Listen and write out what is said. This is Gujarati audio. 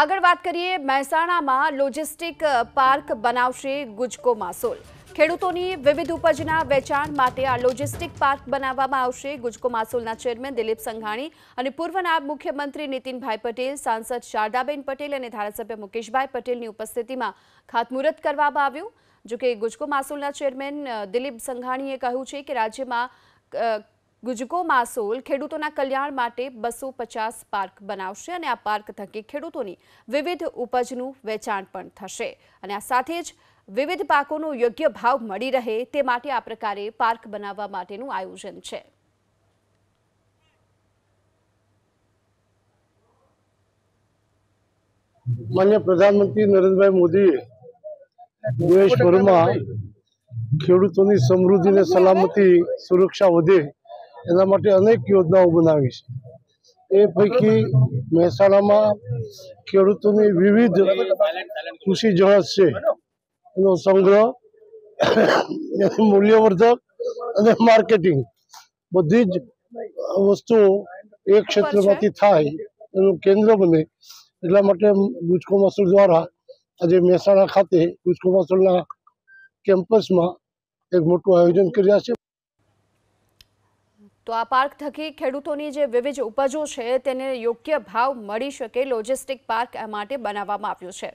આગળ વાત કરીએ મહેસાણામાં લોજિસ્ટિક પાર્ક બનાવશે ગુજકો માસોલ ખેડૂતોની વિવિધ ઉપજના વેચાણ માટે આ લોજિસ્ટિક પાર્ક બનાવવામાં આવશે ગુજકો માસોલના ચેરમેન દિલીપ સંઘાણી અને પૂર્વ નાયબ મુખ્યમંત્રી નીતિનભાઈ પટેલ સાંસદ શારદાબેન પટેલ અને ધારાસભ્ય મુકેશભાઈ પટેલની ઉપસ્થિતિમાં ખાતમુહૂર્ત કરવામાં આવ્યું જોકે ગુજકો માસોલના ચેરમેન દિલીપ સંઘાણીએ કહ્યું છે કે રાજ્યમાં ગુજકો માસોલ ખેડૂતોના કલ્યાણ માટે બસો પચાસ પાર્ક બનાવશે અને આ પાર્ક થકી ખેડૂતોની વિવિધ ઉપજનું વેચાણ પણ થશે અને આ સાથે જ વિવિધ પાકોનો યોગ્ય ભાવ મળી રહે તે માટે આ પ્રકારે પાર્ક બનાવવા માટેનું આયોજન છે માન્ય પ્રધાનમંત્રી નરેન્દ્રભાઈ મોદીએ દેશભરમાં ખેડૂતોની સમૃદ્ધિ અને સલામતી સુરક્ષા વધે એના માટે અનેક યોજનાઓ બનાવી છે એ પૈકી મહેસાણામાં ખેડૂતોની વિવિધ કૃષિ જહાજ છે એનો સંગ્રહ મૂલ્યવર્ધક અને માર્કેટિંગ બધી જ વસ્તુઓ એક ક્ષેત્રમાંથી થાય એનું કેન્દ્ર બને એટલા માટે ગુજકો મસૂલ દ્વારા આજે મહેસાણા ખાતે ગુજકો મસૂલના કેમ્પસમાં એક મોટું આયોજન કર્યા છે તો આ પાર્ક થકી ખેડૂતોની જે વિવિધ ઉપજો છે તેને યોગ્ય ભાવ મળી શકે લોજિસ્ટિક પાર્ક માટે બનાવવામાં આવ્યો છે